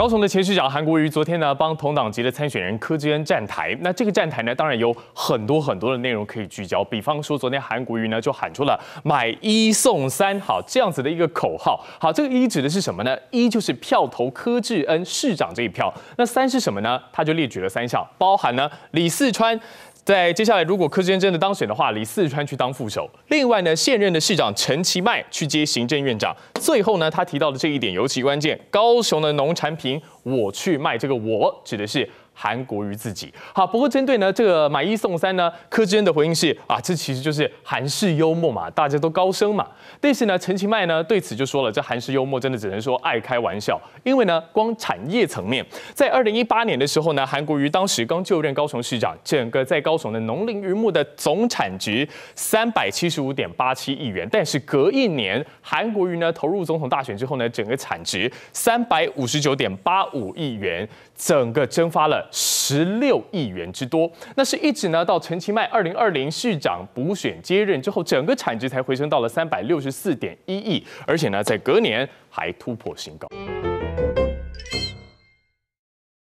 高雄的前市长韩国瑜昨天呢帮同党级的参选人柯志恩站台。那这个站台呢，当然有很多很多的内容可以聚焦。比方说，昨天韩国瑜呢就喊出了“买一送三”好这样子的一个口号。好，这个一指的是什么呢？一就是票投柯志恩市长这一票。那三是什么呢？他就列举了三项，包含呢李四川。在接下来，如果柯建真的当选的话，李四川去当副手。另外呢，现任的市长陈其迈去接行政院长。最后呢，他提到的这一点尤其关键：高雄的农产品我去卖。这个“我”指的是。韩国瑜自己好，不过针对呢这个买一送三呢，柯志恩的回应是啊，这其实就是韩式幽默嘛，大家都高升嘛。但是呢，陈其迈呢对此就说了，这韩式幽默真的只能说爱开玩笑，因为呢，光产业层面，在二零一八年的时候呢，韩国瑜当时刚就任高雄市长，整个在高雄的农林渔牧的总产值三百七十五点八七亿元，但是隔一年，韩国瑜呢投入总统大选之后呢，整个产值三百五十九点八五亿元，整个蒸发了。十六亿元之多，那是一直呢到陈其迈二零二零市长补选接任之后，整个产值才回升到了三百六十四点一亿，而且呢在隔年还突破新高。